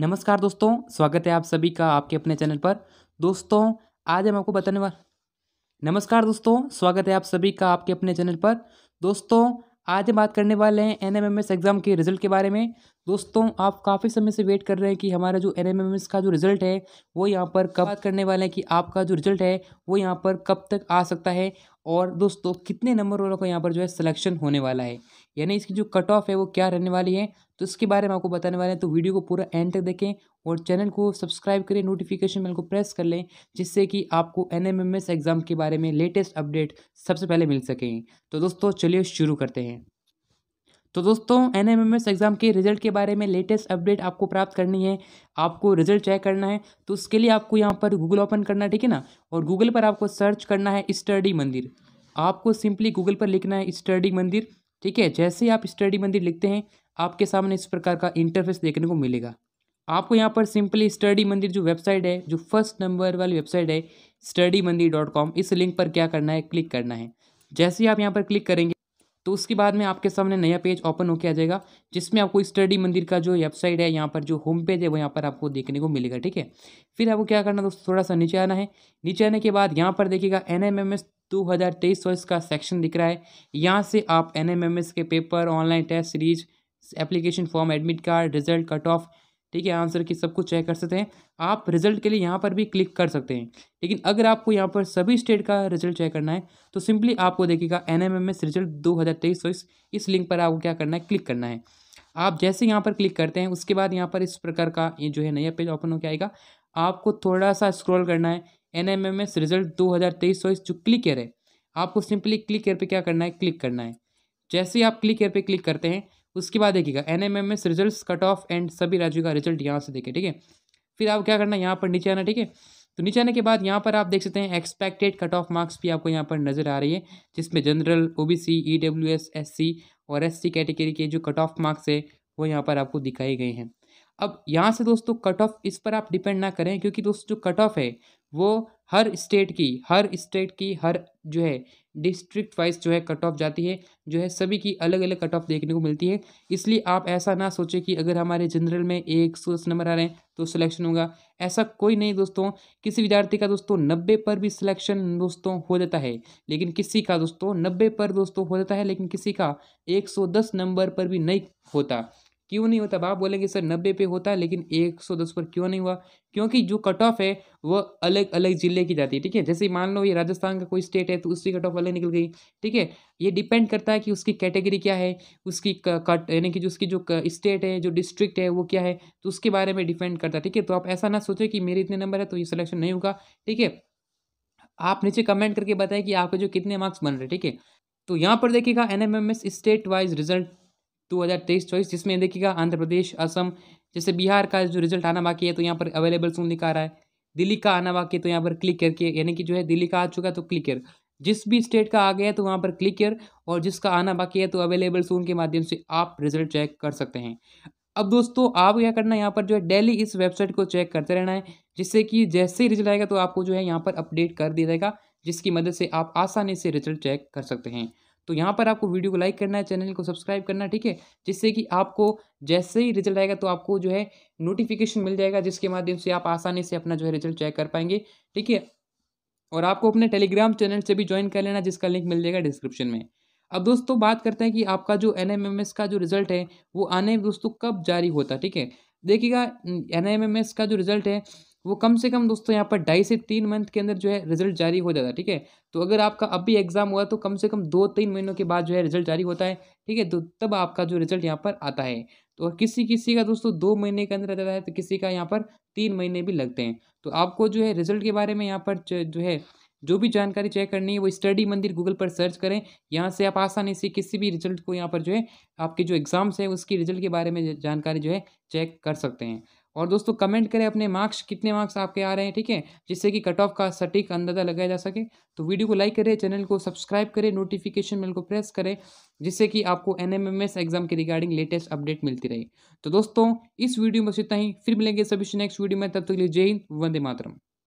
नमस्कार दोस्तों स्वागत है आप सभी का आपके अपने चैनल पर दोस्तों आज हम आपको बताने वाले नमस्कार दोस्तों स्वागत है आप सभी का आपके अपने चैनल पर दोस्तों आज हम बात करने वाले हैं एन एग्ज़ाम के रिज़ल्ट के बारे में दोस्तों आप काफ़ी समय से वेट कर रहे हैं कि हमारा जो एन का जो रिज़ल्ट है वो यहाँ पर कब बात करने वाले हैं कि आपका जो रिज़ल्ट है वो यहाँ पर कब तक आ सकता है और दोस्तों कितने नंबर वालों का यहाँ पर जो है सिलेक्शन होने वाला है यानी इसकी जो कट ऑफ है वो क्या रहने वाली है तो इसके बारे में आपको बताने वाले हैं तो वीडियो को पूरा एंड तक देखें और चैनल को सब्सक्राइब करें नोटिफिकेशन बेल को प्रेस कर लें जिससे कि आपको एन एग्ज़ाम के बारे में लेटेस्ट अपडेट सबसे पहले मिल सकें तो दोस्तों चलिए शुरू करते हैं तो दोस्तों एन एग्ज़ाम के रिजल्ट के बारे में लेटेस्ट अपडेट आपको प्राप्त करनी है आपको रिजल्ट चेक करना है तो उसके लिए आपको यहाँ पर गूगल ओपन करना है ठीक है ना और गूगल पर आपको सर्च करना है स्टडी मंदिर आपको सिंपली गूगल पर लिखना है स्टडी मंदिर ठीक है जैसे ही आप स्टडी मंदिर लिखते हैं आपके सामने इस प्रकार का इंटरफेस देखने को मिलेगा आपको यहाँ पर सिंपली स्टडी मंदिर जो वेबसाइट है जो फर्स्ट नंबर वाली वेबसाइट है स्टडी मंदिर डॉट कॉम इस लिंक पर क्या करना है क्लिक करना है जैसे ही आप यहाँ पर क्लिक करेंगे तो उसके बाद में आपके सामने नया पेज ओपन होके आ जाएगा जिसमें आपको स्टडी मंदिर का जो वेबसाइट है यहाँ पर जो होम पेज है वो यहाँ पर आपको देखने को मिलेगा ठीक है फिर आपको क्या करना दोस्तों थोड़ा सा नीचे आना है नीचे आने के बाद यहाँ पर देखिएगा एन एम एम एस 2023 सौ इसका सेक्शन दिख रहा है यहाँ से आप एन के paper online test series application form admit card result cut off ठीक है आंसर की सब कुछ चेक कर सकते हैं आप रिजल्ट के लिए यहाँ पर भी क्लिक कर सकते हैं लेकिन अगर आपको यहाँ पर सभी स्टेट का रिजल्ट चेक करना है तो सिंपली आपको देखिएगा N M M S result दो हज़ार तेईस सौ इस लिंक पर आपको क्या करना है क्लिक करना है आप जैसे यहाँ पर क्लिक करते हैं उसके बाद यहाँ पर इस प्रकार का ये जो है नया पेज ओपन होकर आएगा आपको थोड़ा सा स्क्रॉल करना है N M M S result दो हज़ार तेईस इस जो क्लिक एयर है आपको सिंपली क्लिक एयर पे क्या करना है क्लिक करना है जैसे ही आप क्लिक एयर पे क्लिक करते हैं उसके बाद देखिएगा N M M S result cut off and सभी राज्यों का रिजल्ट यहाँ से देखें ठीक है फिर आप क्या करना है यहाँ पर नीचे आना ठीक है तो नीचे आने के बाद यहाँ पर आप देख सकते हैं एक्सपेक्टेड कट ऑफ मार्क्स भी आपको यहाँ पर नज़र आ रही है जिसमें general O B C E W S S C और एस सी कैटेगरी के जो कट ऑफ मार्क्स है वो यहाँ पर आपको दिखाए गए हैं अब यहाँ से दोस्तों कट ऑफ इस पर आप डिपेंड ना करें क्योंकि दोस्तों जो कट ऑफ है वो हर स्टेट की हर स्टेट की हर जो है डिस्ट्रिक्ट वाइज जो है कट ऑफ जाती है जो है सभी की अलग अलग कट ऑफ देखने को मिलती है इसलिए आप ऐसा ना सोचें कि अगर हमारे जनरल में एक सौ नंबर आ रहे हैं तो सिलेक्शन होगा ऐसा कोई नहीं दोस्तों किसी विद्यार्थी का दोस्तों नब्बे पर भी सिलेक्शन दोस्तों हो जाता है लेकिन किसी का दोस्तों नब्बे पर दोस्तों हो जाता है लेकिन किसी का एक सौ दस नंबर पर भी नहीं होता क्यों नहीं होता आप बोलेंगे सर नब्बे पे होता है लेकिन एक सौ दस पर क्यों नहीं हुआ क्योंकि जो कट ऑफ है वो अलग अलग ज़िले की जाती है ठीक है जैसे मान लो ये राजस्थान का कोई स्टेट है तो उसकी कट ऑफ अलग निकल गई ठीक है ये डिपेंड करता है कि उसकी कैटेगरी क्या है उसकी कट यानी कि जो उसकी जो स्टेट है जो डिस्ट्रिक्ट है वो क्या है तो उसके बारे में डिपेंड करता है ठीक है तो आप ऐसा ना सोचें कि मेरे इतने नंबर है तो ये सिलेक्शन नहीं होगा ठीक है आप नीचे कमेंट करके बताएं कि आपके जो कितने मार्क्स बन रहे ठीक है तो यहाँ पर देखिएगा एन स्टेट वाइज रिजल्ट दो हज़ार तेईस चौबीस जिसमें देखिएगा आंध्र प्रदेश असम जैसे बिहार का जो रिजल्ट आना बाकी है तो यहाँ पर अवेलेबल सुन लिखा रहा है दिल्ली का आना बाकी है तो यहाँ पर क्लिक करके यानी कि जो है दिल्ली का आ चुका तो क्लिक कर जिस भी स्टेट का आ गया है तो वहाँ पर क्लिक कर और जिसका आना बाकी है तो अवेलेबल सून के माध्यम से आप रिजल्ट चेक कर सकते हैं अब दोस्तों आप क्या करना है यहाँ पर जो है डेली इस वेबसाइट को चेक करते रहना है जिससे कि जैसे ही रिजल्ट आएगा तो आपको जो है यहाँ पर अपडेट कर दिया जाएगा जिसकी मदद से आप आसानी से रिजल्ट चेक कर सकते हैं तो यहाँ पर आपको वीडियो को लाइक करना है चैनल को सब्सक्राइब करना है ठीक है जिससे कि आपको जैसे ही रिजल्ट आएगा तो आपको जो है नोटिफिकेशन मिल जाएगा जिसके माध्यम से आप आसानी से अपना जो है रिजल्ट चेक कर पाएंगे ठीक है और आपको अपने टेलीग्राम चैनल से भी ज्वाइन कर लेना जिसका लिंक मिल जाएगा डिस्क्रिप्शन में अब दोस्तों बात करते हैं कि आपका जो एन का जो रिज़ल्ट है वो आने दोस्तों कब जारी होता ठीक है देखिएगा एन का जो रिज़ल्ट है वो कम से कम दोस्तों यहाँ पर ढाई से तीन मंथ के अंदर जो है रिजल्ट जारी हो जाता है ठीक है तो अगर आपका अभी एग्जाम हुआ तो कम से कम दो तीन महीनों के बाद जो है रिजल्ट जारी होता है ठीक है तो तब आपका जो रिजल्ट यहाँ पर आता है तो किसी किसी का दोस्तों दो महीने के अंदर आ जाता है तो किसी का यहाँ पर तीन महीने भी लगते हैं तो आपको जो है रिजल्ट के बारे में यहाँ पर जो है जो भी जानकारी चेक करनी है वो स्टडी मंदिर गूगल पर सर्च करें यहाँ से आप आसानी से किसी भी रिजल्ट को यहाँ पर जो है आपके जो एग्ज़ाम्स हैं उसकी रिजल्ट के बारे में जानकारी जो है चेक कर सकते हैं और दोस्तों कमेंट करें अपने मार्क्स कितने मार्क्स आपके आ रहे हैं ठीक है जिससे कि कट ऑफ का सटीक अंदाजा लगाया जा सके तो वीडियो को लाइक करें चैनल को सब्सक्राइब करें नोटिफिकेशन बिल को प्रेस करें जिससे कि आपको एन एग्जाम के रिगार्डिंग लेटेस्ट अपडेट मिलती रहे तो दोस्तों इस वीडियो में बस इतना ही फिर मिलेंगे सभी नेक्स्ट वीडियो में तब तक तो के लिए जय हिंद वंदे मातरम